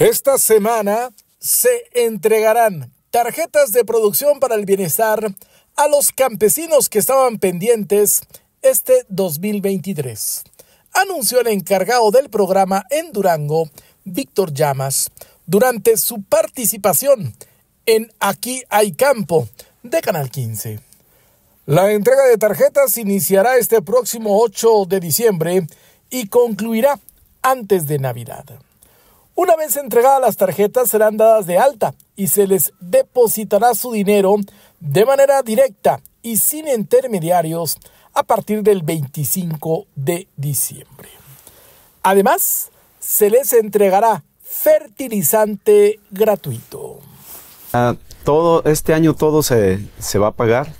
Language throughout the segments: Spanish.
Esta semana se entregarán tarjetas de producción para el bienestar a los campesinos que estaban pendientes este 2023, anunció el encargado del programa en Durango, Víctor Llamas, durante su participación en Aquí hay campo de Canal 15. La entrega de tarjetas iniciará este próximo 8 de diciembre y concluirá antes de Navidad. Una vez entregadas las tarjetas serán dadas de alta y se les depositará su dinero de manera directa y sin intermediarios a partir del 25 de diciembre. Además, se les entregará fertilizante gratuito. Ah, todo este año todo se, va a pagar.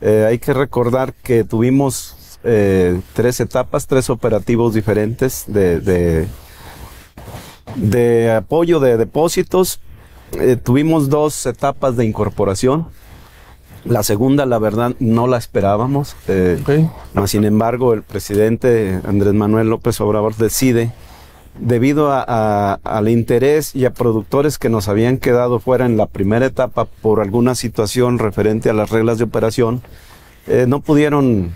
Eh, hay que recordar que tuvimos eh, tres etapas, tres operativos diferentes de de apoyo de depósitos. Eh, tuvimos dos etapas de incorporación. La segunda, la verdad, no la esperábamos. Eh, sin embargo, el presidente Andrés Manuel López Obrador decide, debido al interés y a productores que nos habían quedado fuera en la primera etapa por alguna situación referente a las reglas de operación, eh, no pudieron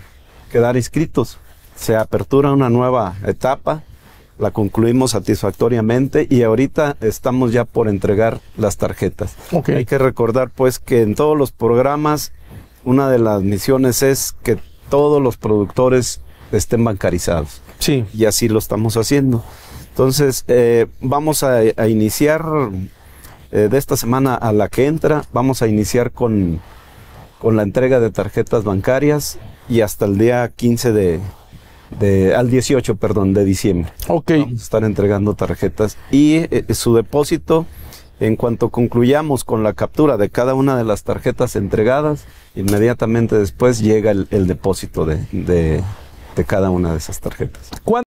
quedar inscritos. Se apertura una nueva etapa la concluimos satisfactoriamente y ahorita estamos ya por entregar las tarjetas. Hay que recordar pues que en todos los programas una de las misiones es que todos los productores estén bancarizados. Sí. Y así lo estamos haciendo. Entonces, eh, vamos a, iniciar eh, de esta semana a la que entra, vamos a iniciar con, con la entrega de tarjetas bancarias y hasta el día 15 de, al 18, perdón, de diciembre. Ok. Vamos a estar entregando tarjetas y eh, eh, su depósito, en cuanto concluyamos con la captura de cada una de las tarjetas entregadas, inmediatamente después llega el, depósito de, de, cada una de esas tarjetas.